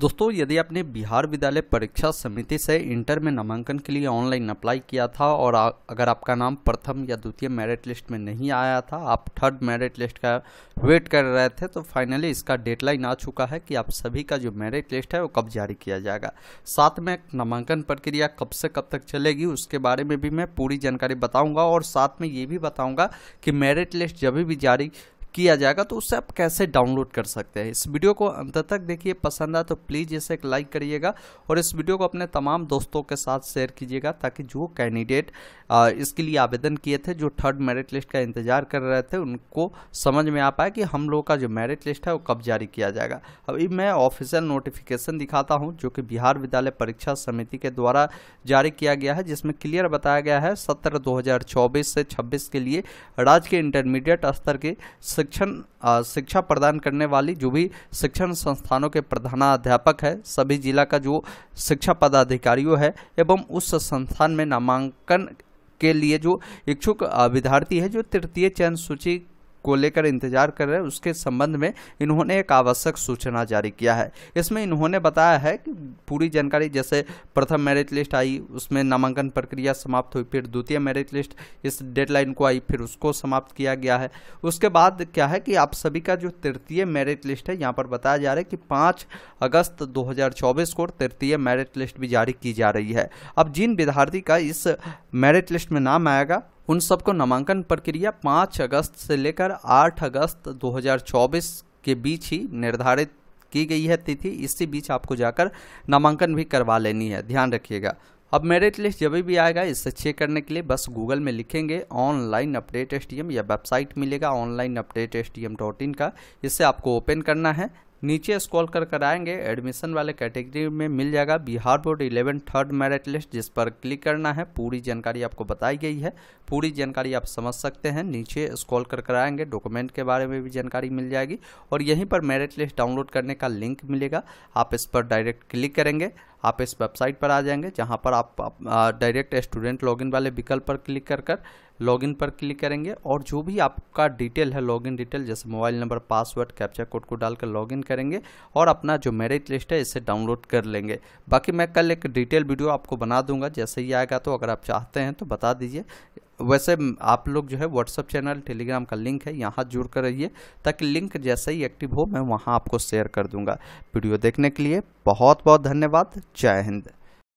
दोस्तों यदि आपने बिहार विद्यालय परीक्षा समिति से इंटर में नामांकन के लिए ऑनलाइन अप्लाई किया था और अगर आपका नाम प्रथम या द्वितीय मेरिट लिस्ट में नहीं आया था आप थर्ड मेरिट लिस्ट का वेट कर रहे थे तो फाइनली इसका डेडलाइन आ चुका है कि आप सभी का जो मेरिट लिस्ट है वो कब जारी किया जाएगा साथ में नामांकन प्रक्रिया कब से कब तक चलेगी उसके बारे में भी मैं पूरी जानकारी बताऊँगा और साथ में ये भी बताऊँगा कि मेरिट लिस्ट जब भी जारी किया जाएगा तो उसे आप कैसे डाउनलोड कर सकते हैं इस वीडियो को अंत तक देखिए पसंद आया तो प्लीज़ इसे एक लाइक करिएगा और इस वीडियो को अपने तमाम दोस्तों के साथ शेयर कीजिएगा ताकि जो कैंडिडेट इसके लिए आवेदन किए थे जो थर्ड मेरिट लिस्ट का इंतजार कर रहे थे उनको समझ में आ पाए कि हम लोगों का जो मेरिट लिस्ट है वो कब जारी किया जाएगा अभी मैं ऑफिशियल नोटिफिकेशन दिखाता हूँ जो कि बिहार विद्यालय परीक्षा समिति के द्वारा जारी किया गया है जिसमें क्लियर बताया गया है सत्रह दो से छब्बीस के लिए राज्य के इंटरमीडिएट स्तर के शिक्षण शिक्षा प्रदान करने वाली जो भी शिक्षण संस्थानों के प्रधानाध्यापक है सभी जिला का जो शिक्षा पदाधिकारियों है एवं उस संस्थान में नामांकन के लिए जो इच्छुक विद्यार्थी है जो तृतीय चयन सूची को लेकर इंतजार कर रहे हैं उसके संबंध में इन्होंने एक आवश्यक सूचना जारी किया है इसमें इन्होंने बताया है कि पूरी जानकारी जैसे प्रथम मेरिट लिस्ट आई उसमें नामांकन प्रक्रिया समाप्त हुई फिर द्वितीय मेरिट लिस्ट इस डेडलाइन को आई फिर उसको समाप्त किया गया है उसके बाद क्या है कि आप सभी का जो तृतीय मेरिट लिस्ट है यहाँ पर बताया जा रहा है कि पाँच अगस्त दो को तृतीय मेरिट लिस्ट भी जारी की जा रही है अब जिन विद्यार्थी का इस मेरिट लिस्ट में नाम आएगा उन सबको नामांकन प्रक्रिया 5 अगस्त से लेकर 8 अगस्त 2024 के बीच ही निर्धारित की गई है तिथि इसी बीच आपको जाकर नामांकन भी करवा लेनी है ध्यान रखिएगा अब मेरिट लिस्ट जब भी आएगा इससे चेक करने के लिए बस गूगल में लिखेंगे ऑनलाइन अपडेट एस या वेबसाइट मिलेगा ऑनलाइन अपडेट एस का इससे आपको ओपन करना है नीचे स्क्रॉल कर कर आएंगे एडमिशन वाले कैटेगरी में मिल जाएगा Bihar board eleven third merit list जिस पर क्लिक करना है पूरी जानकारी आपको बताई गई है पूरी जानकारी आप समझ सकते हैं नीचे स्क्रॉल कर कर आएंगे डॉक्यूमेंट के बारे में भी जानकारी मिल जाएगी और यहीं पर मेरिट लिस्ट डाउनलोड करने का लिंक मिलेगा आप इस पर डायरेक्ट क्लिक करेंगे आप इस वेबसाइट पर आ जाएंगे जहाँ पर आप, डायरेक्ट स्टूडेंट लॉगिन वाले विकल्प पर क्लिक कर कर लॉगिन पर क्लिक करेंगे और जो भी आपका डिटेल है लॉगिन डिटेल जैसे mobile number password captcha code को डालकर लॉगिन करेंगे और अपना जो मेरिट लिस्ट है इसे डाउनलोड कर लेंगे बाकी मैं कल एक डिटेल वीडियो आपको बना दूंगा जैसे ही आएगा तो अगर आप चाहते हैं तो बता दीजिए वैसे आप लोग जो है व्हाट्सअप चैनल टेलीग्राम का लिंक है यहाँ जुड़ कर रहिए ताकि लिंक जैसे ही एक्टिव हो मैं वहाँ आपको शेयर कर दूंगा वीडियो देखने के लिए बहुत बहुत धन्यवाद जय हिंद